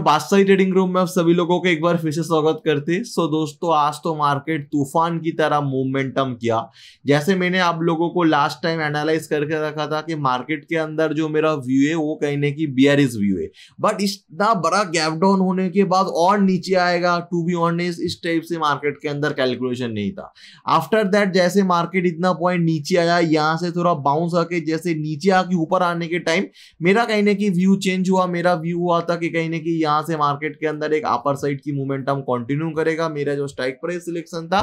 बादशाही trading room में आप सभी लोगों को एक बार फिर से स्वागत करते सो दोस्तों आज तो मार्केट तूफान की तरह मोमेंटम किया जैसे मैंने आप लोगों को लास्ट टाइम एनालाइज करके रखा था कि मार्केट के अंदर जो मेरा व्यू है वो कहने की बियर इज व्यू है बट इतना बड़ा गैप डाउन होने के बाद और नीचे आएगा टू बी ऑनेस्ट इस टाइप से मार्केट के अंदर कैलकुलेशन नहीं था आफ्टर दैट जैसे मार्केट इतना पॉइंट नीचे आया यहाँ से थोड़ा बाउंस आके जैसे नीचे आके ऊपर आने के टाइम मेरा कहने की व्यू चेंज हुआ मेरा व्यू हुआ था कि कहने की यहाँ से मार्केट के अंदर एक अपर साइड की मोमेंटम कंटिन्यू करेगा मेरा जो स्ट्राइक प्राइस सिलेक्शन था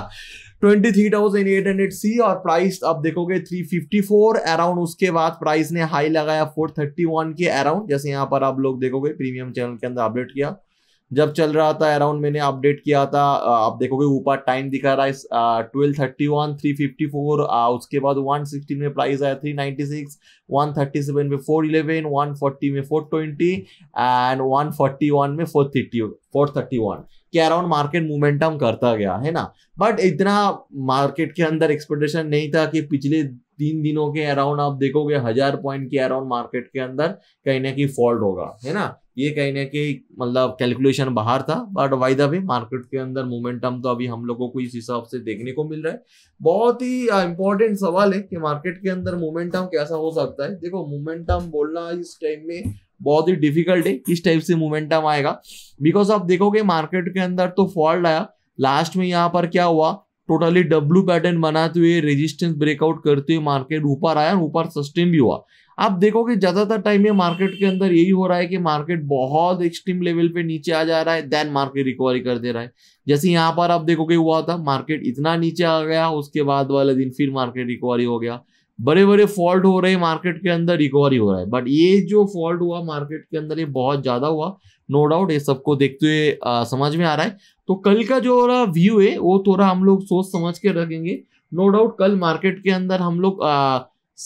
ट्वेंटी सी और प्राइस अब देखोगे 354 अराउंड उसके बाद प्राइस ने हाई लगाया 431 के अराउंड जैसे यहाँ पर आप लोग देखोगे प्रीमियम चैनल के अंदर अपडेट किया जब चल रहा था अराउंड मैंने अपडेट किया था आप देखोगे ऊपर टाइम दिखा रहा है twelve thirty one three fifty four उसके बाद वन सिक्सटीन में प्राइस आया three ninety six one thirty seven में फोर इलेवन वन फोर्टी में four twenty and one forty one में four thirty four thirty one के अराउंड मार्केट मोमेंटम करता गया है ना बट इतना मार्केट के अंदर एक्सपेक्टेशन नहीं था कि पिछले तीन दिनों के अराउंड आप देखोगे हजार पॉइंट के अराउंड मार्केट के अंदर कहीं ना कहीं फॉल्ट होगा है ना ये कहीं ना कहीं मतलब कैलकुलेशन बाहर था but by the way market के अंदर मोमेंटम तो अभी हम लोगों को इस हिसाब से देखने को मिल रहा है बहुत ही इंपॉर्टेंट uh, सवाल है कि मार्केट के अंदर मोमेंटम कैसा हो सकता है देखो मोमेंटम बोलना इस टाइम में बहुत ही डिफिकल्ट है किस टाइप से मोमेंटम आएगा बिकॉज आप देखोगे मार्केट के अंदर तो फॉल्ट आया लास्ट में यहाँ पर क्या हुआ टोटली डब्ल्यू पैटर्न बनाते हुए रेजिस्टेंस ब्रेकआउट करते हुए मार्केट ऊपर आया ऊपर सस्टेन भी हुआ आप देखोगे ज्यादातर टाइम ये मार्केट के अंदर यही हो रहा है कि मार्केट बहुत एक्सट्रीम लेवल पे नीचे आ जा रहा है देन मार्केट रिकवरी कर दे रहा है जैसे यहाँ पर आप देखोगे हुआ था मार्केट इतना नीचे आ गया उसके बाद वाले दिन फिर मार्केट रिकवरी हो गया बड़े बड़े फॉल्ट हो रहे मार्केट के अंदर रिकवरी हो रहा है बट ये जो फॉल्ट हुआ मार्केट के अंदर ये बहुत ज्यादा हुआ नो डाउट ये सबको देखते हुए समझ में आ रहा है तो कल का जो व्यू है वो थोड़ा हम लोग सोच समझ के रखेंगे नो डाउट कल मार्केट के अंदर हम लोग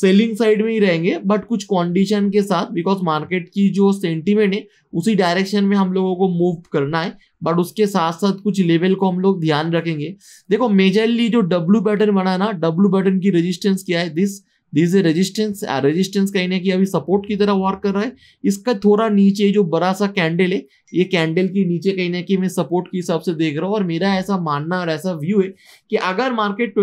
सेलिंग साइड में ही रहेंगे बट कुछ कंडीशन के साथ बिकॉज मार्केट की जो सेंटीमेंट है उसी डायरेक्शन में हम लोगों को मूव करना है बट उसके साथ साथ कुछ लेवल को हम लोग ध्यान रखेंगे देखो मेजरली जो डब्ल्यू पैटर्न बना ना डब्ल्यू पैटर्न की रेजिस्टेंस क्या है this this is resistance resistance कहीं ना कहीं अभी सपोर्ट की तरह वर्क कर रहा है इसका थोड़ा नीचे जो बड़ा सा कैंडल है ये कैंडल के नीचे कहीं ना कहीं मैं सपोर्ट के हिसाब से देख रहा हूँ और मेरा ऐसा मानना और ऐसा व्यू है कि अगर मार्केट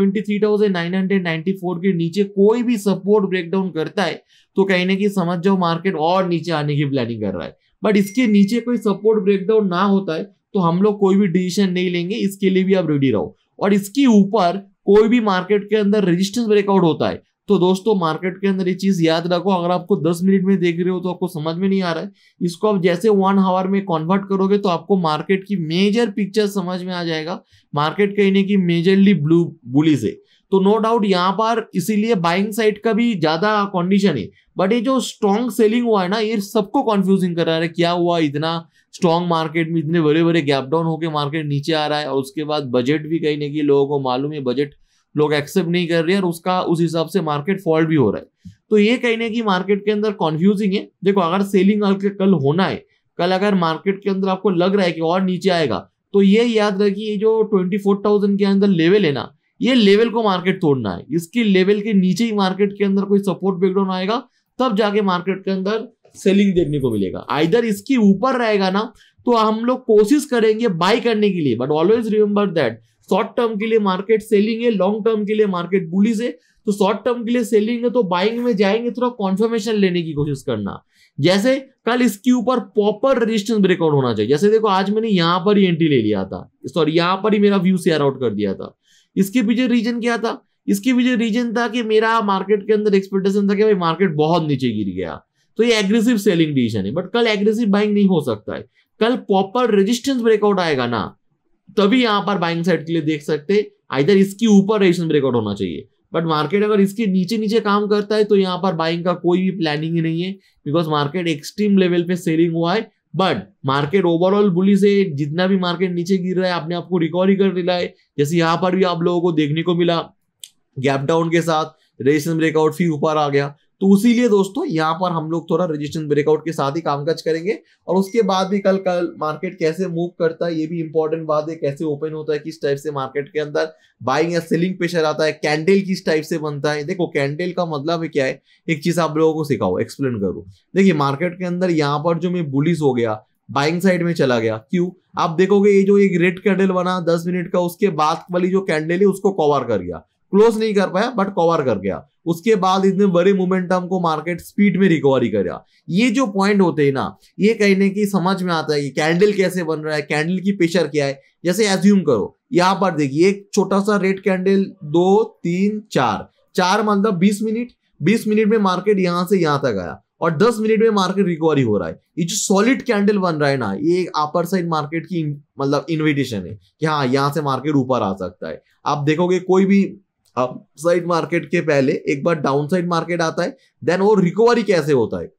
फोर के नीचे कोई भी सपोर्ट ब्रेकडाउन करता है तो कहीं ना कहीं समझ जाओ मार्केट और नीचे आने की प्लानिंग कर रहा है बट इसके नीचे कोई सपोर्ट ब्रेकडाउन ना होता है तो हम लोग कोई भी डिसीजन नहीं लेंगे इसके लिए भी आप रेडी रहो और इसके ऊपर कोई भी मार्केट के अंदर रेजिस्टेंस ब्रेकआउट होता है तो दोस्तों मार्केट के अंदर ये चीज याद रखो अगर आपको 10 मिनट में देख रहे हो तो आपको समझ में नहीं आ रहा है इसको आप जैसे वन आवर में कन्वर्ट करोगे तो आपको मार्केट की मेजर पिक्चर समझ में आ जाएगा मार्केट कहने की मेजरली ब्लू बुलिस है तो नो डाउट यहाँ पर इसीलिए बाइंग साइड का भी ज्यादा कंडीशन है बट ये जो स्ट्रॉन्ग सेलिंग हुआ है ना ये सबको कंफ्यूजिंग कर रहा है क्या हुआ इतना स्ट्रॉन्ग मार्केट में इतने बड़े बड़े गैप डाउन होकर मार्केट नीचे आ रहा है और उसके बाद बजट भी कहीं नहीं कि लोगों को मालूम है बजट लोग एक्सेप्ट नहीं कर रहे हैं और उसका उस हिसाब से मार्केट फॉल्ट भी हो रहा है तो ये कहने की मार्केट के अंदर कॉन्फ्यूजिंग है देखो अगर सेलिंग कल होना है कल अगर मार्केट के अंदर आपको लग रहा है कि और नीचे आएगा तो ये याद रखिए जो ट्वेंटी फोर थाउजेंड के अंदर लेवल है ना ये लेवल को मार्केट तोड़ना है इसकी लेवल के नीचे ही मार्केट के अंदर कोई सपोर्ट ब्रेकडाउन आएगा तब जाके मार्केट के अंदर सेलिंग देखने को मिलेगा आइधर इसके ऊपर रहेगा ना तो हम लोग कोशिश करेंगे बाय करने के लिए but always remember that short term के लिए मार्केट सेलिंग है लॉन्ग टर्म के लिए मार्केट बुलिस है तो शॉर्ट टर्म के लिए सेलिंग है तो बाइंग में जाएंगे थोड़ा कॉन्फर्मेशन लेने की कोशिश करना जैसे कल इसके ऊपर प्रॉपर रेजिस्टेंस ब्रेकआउट होना चाहिए जैसे देखो आज मैंने यहां पर ही एंट्री ले लिया था सॉरी यहां पर ही मेरा व्यू शेयर आउट कर दिया था इसके पीछे रीजन क्या था इसके पीछे रीजन था कि मेरा मार्केट के अंदर एक्सपेक्टेशन था कि भाई मार्केट बहुत नीचे गिर गया तो ये एग्रेसिव सेलिंग डिसीजन है बट कल एग्रेसिव बाइंग नहीं हो सकता है कल प्रॉपर रेजिस्टेंस ब्रेकआउट आएगा ना तभी यहां पर बाइंग साइड के लिए देख सकते आइधर इसकी ऊपर रेजिस्टेंस ब्रेकआउट होना चाहिए बट मार्केट अगर इसके नीचे नीचे काम करता है तो यहाँ पर बाइंग का कोई भी प्लानिंग ही नहीं है बिकॉज मार्केट एक्सट्रीम लेवल पे सेलिंग हुआ है बट मार्केट ओवरऑल बुली से जितना भी मार्केट नीचे गिर रहा है आपने आपको रिकवरी कर दिला है जैसे यहाँ पर भी आप लोगों को देखने को मिला गैप डाउन के साथ रेजिस्टेंस ब्रेकआउट फिर ऊपर आ गया तो लिए दोस्तों यहाँ पर हम लोग थोड़ा रेजिस्टेंस ब्रेकआउट के साथ ही कामकाज करेंगे और उसके बाद भी कल कल मार्केट कैसे मूव करता है ये भी इंपॉर्टेंट बात है कैसे ओपन होता है किस टाइप से मार्केट के अंदर बाइंग या सेलिंग प्रेशर आता है कैंडल किस टाइप से बनता है देखो कैंडल का मतलब है क्या है एक चीज आप लोगों को सिखाओ एक्सप्लेन करो देखिए मार्केट के अंदर यहाँ पर जो मैं बुलिस हो गया बाइंग साइड में चला गया क्यों आप देखोगे ये जो एक रेड कैंडल बना दस मिनट का उसके बाद वाली जो कैंडल है उसको कवर कर गया क्लोज नहीं कर पाया बट कवर कर गया उसके बाद इतने बड़े मोमेंटम को मार्केट स्पीड में रिकवरी करा ये जो पॉइंट होते हैं ना ये कहने की समझ में आता है कि कैंडल कैसे बन रहा है कैंडल की प्रेशर क्या है जैसे एज्यूम करो यहाँ पर देखिए एक छोटा सा रेड कैंडल दो तीन चार चार मतलब बीस मिनट बीस मिनट में मार्केट यहाँ से यहाँ तक आया और 10 मिनट में मार्केट रिकवरी हो रहा है ये जो सॉलिड कैंडल बन रहा है ना ये अपर साइड मार्केट की मतलब इन्विटेशन है कि हाँ यहाँ से मार्केट ऊपर आ सकता है आप देखोगे कोई भी अपसाइड मार्केट के पहले एक बार डाउनसाइड मार्केट आता है देन वो रिकवरी कैसे होता है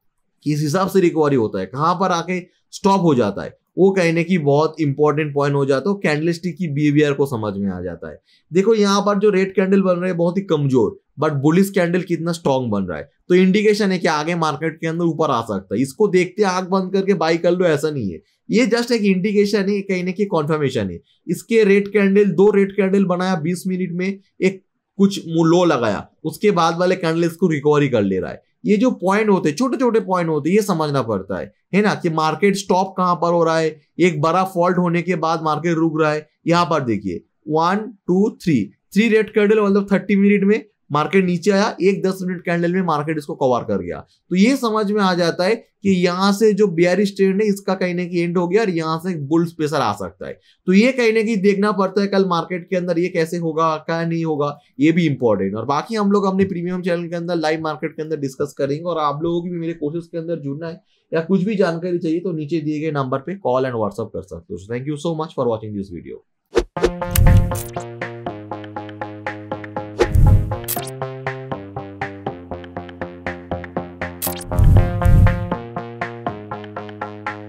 किस हिसाब से रिकवरी होता है कहां पर आके स्टॉप हो जाता है वो कहने की बहुत इंपॉर्टेंट पॉइंट हो जाता है कैंडलस्टिक की बिहेवियर को समझ में आ जाता है देखो यहाँ पर जो रेड कैंडल बन रहे हैं बहुत ही कमजोर बट बुलिस कैंडल कितना स्ट्रॉन्ग बन रहा है तो इंडिकेशन है कि आगे मार्केट के अंदर ऊपर आ सकता है इसको देखते आग बंद करके बाई कर लो ऐसा नहीं है ये जस्ट एक इंडिकेशन है कहने की कॉन्फर्मेशन है इसके रेड कैंडल दो रेड कैंडल बनाया बीस मिनट में एक कुछ लो लगाया उसके बाद वाले कैंडल इसको रिकवरी कर ले रहा है ये जो पॉइंट होते हैं छोटे छोटे पॉइंट होते हैं ये समझना पड़ता है है ना कि मार्केट स्टॉप कहाँ पर हो रहा है एक बड़ा फॉल्ट होने के बाद मार्केट रुक रहा है यहां पर देखिए one two three three red candle मतलब थर्टी मिनट में मार्केट नीचे आया एक दस मिनट कैंडल में मार्केट इसको कवर कर गया तो ये समझ में आ जाता है कि यहाँ से जो बियरिश ट्रेंड है इसका कहीं ना कहीं एंड हो गया और यहां से बुल स्पेशल आ सकता है तो ये कहीं ना कहीं देखना पड़ता है कल मार्केट के अंदर ये कैसे होगा क्या नहीं होगा ये भी इंपॉर्टेंट और बाकी हम लोग अपने प्रीमियम चैनल के अंदर लाइव मार्केट के अंदर डिस्कस करेंगे और आप लोगों की भी मेरे कोर्सेज के अंदर जुड़ना है या कुछ भी जानकारी चाहिए तो नीचे दिए गए नंबर पर कॉल एंड व्हाट्सअप कर सकते हो thank you so much for watching this video